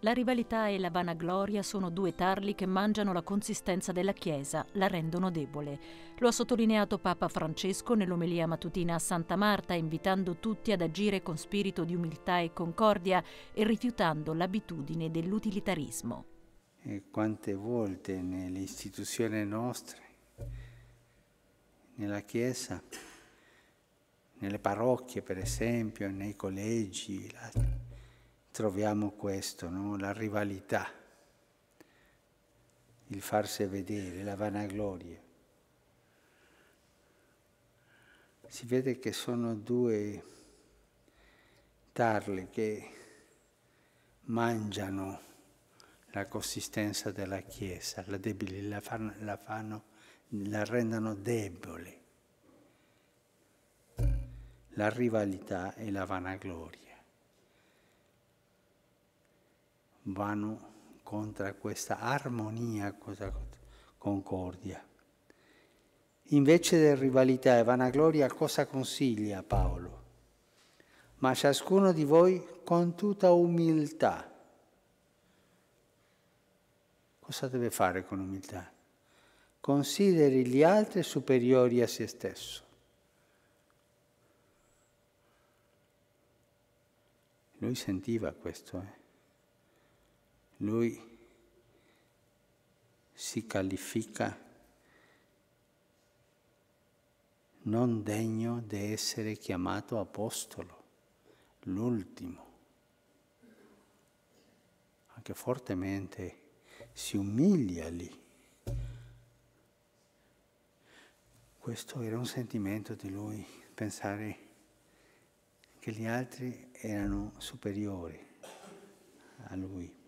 La rivalità e la vanagloria sono due tarli che mangiano la consistenza della Chiesa, la rendono debole. Lo ha sottolineato Papa Francesco nell'omelia mattutina a Santa Marta, invitando tutti ad agire con spirito di umiltà e concordia e rifiutando l'abitudine dell'utilitarismo. E quante volte nelle istituzioni nostre, nella Chiesa, nelle parrocchie per esempio, nei collegi, la troviamo questo, no? la rivalità, il farsi vedere, la vanagloria. Si vede che sono due tarle che mangiano la consistenza della Chiesa, la, debili, la, fanno, la, fanno, la rendono debole, la rivalità e la vanagloria. vanno contro questa armonia, questa concordia. Invece della rivalità e vanagloria cosa consiglia Paolo? Ma ciascuno di voi con tutta umiltà. Cosa deve fare con umiltà? Consideri gli altri superiori a se stesso. Lui sentiva questo, eh? lui si qualifica non degno di essere chiamato apostolo, l'ultimo. Anche fortemente si umilia lì. Questo era un sentimento di lui, pensare che gli altri erano superiori a lui.